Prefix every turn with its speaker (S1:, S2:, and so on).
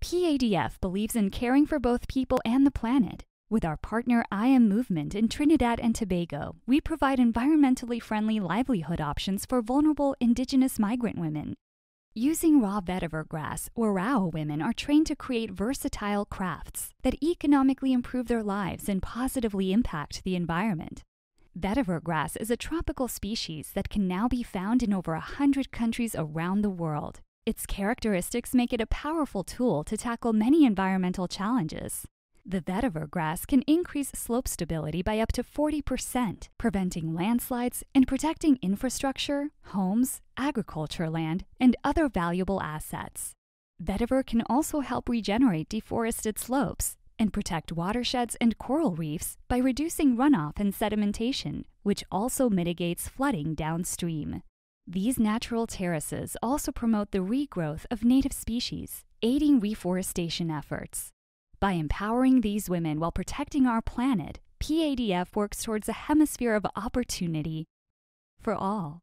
S1: PADF believes in caring for both people and the planet. With our partner I Am Movement in Trinidad and Tobago, we provide environmentally friendly livelihood options for vulnerable indigenous migrant women. Using raw vetiver grass, Warao women are trained to create versatile crafts that economically improve their lives and positively impact the environment. Vetiver grass is a tropical species that can now be found in over 100 countries around the world. Its characteristics make it a powerful tool to tackle many environmental challenges. The vetiver grass can increase slope stability by up to 40%, preventing landslides and protecting infrastructure, homes, agriculture land, and other valuable assets. Vetiver can also help regenerate deforested slopes and protect watersheds and coral reefs by reducing runoff and sedimentation, which also mitigates flooding downstream. These natural terraces also promote the regrowth of native species, aiding reforestation efforts. By empowering these women while protecting our planet, PADF works towards a hemisphere of opportunity for all.